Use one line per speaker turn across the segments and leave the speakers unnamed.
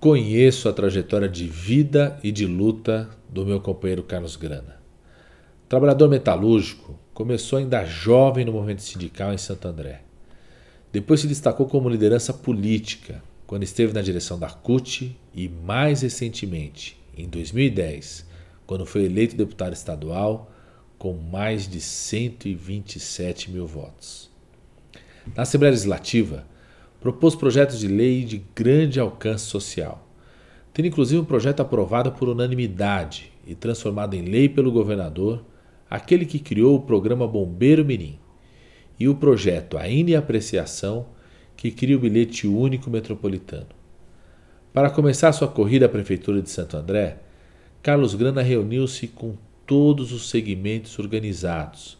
Conheço a trajetória de vida e de luta do meu companheiro Carlos Grana. Trabalhador metalúrgico, começou ainda jovem no movimento sindical em Santo André. Depois se destacou como liderança política, quando esteve na direção da CUT e, mais recentemente, em 2010, quando foi eleito deputado estadual com mais de 127 mil votos. Na Assembleia Legislativa, propôs projetos de lei de grande alcance social, tendo inclusive um projeto aprovado por unanimidade e transformado em lei pelo governador, aquele que criou o programa Bombeiro Mirim, e o projeto ainda em apreciação, que cria o bilhete único metropolitano. Para começar sua corrida à Prefeitura de Santo André, Carlos Grana reuniu-se com todos os segmentos organizados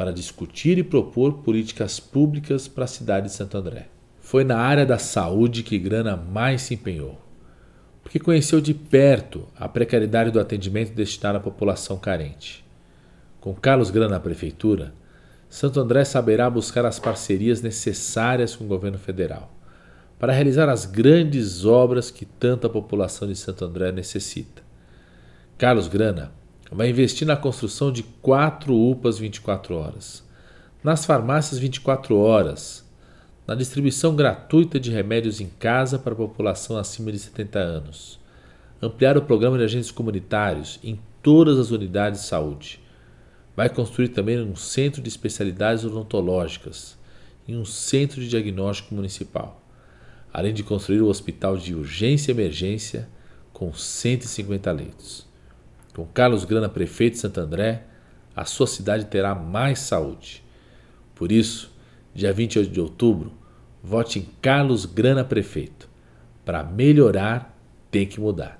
para discutir e propor políticas públicas para a cidade de Santo André. Foi na área da saúde que Grana mais se empenhou, porque conheceu de perto a precariedade do atendimento destinado à população carente. Com Carlos Grana na prefeitura, Santo André saberá buscar as parcerias necessárias com o governo federal para realizar as grandes obras que tanta população de Santo André necessita. Carlos Grana vai investir na construção de quatro UPAs 24 horas, nas farmácias 24 horas, na distribuição gratuita de remédios em casa para a população acima de 70 anos, ampliar o programa de agentes comunitários em todas as unidades de saúde. Vai construir também um centro de especialidades odontológicas e um centro de diagnóstico municipal, além de construir o um hospital de urgência e emergência com 150 leitos. Com Carlos Grana prefeito de Santo André, a sua cidade terá mais saúde. Por isso, dia 28 de outubro, vote em Carlos Grana prefeito. Para melhorar, tem que mudar.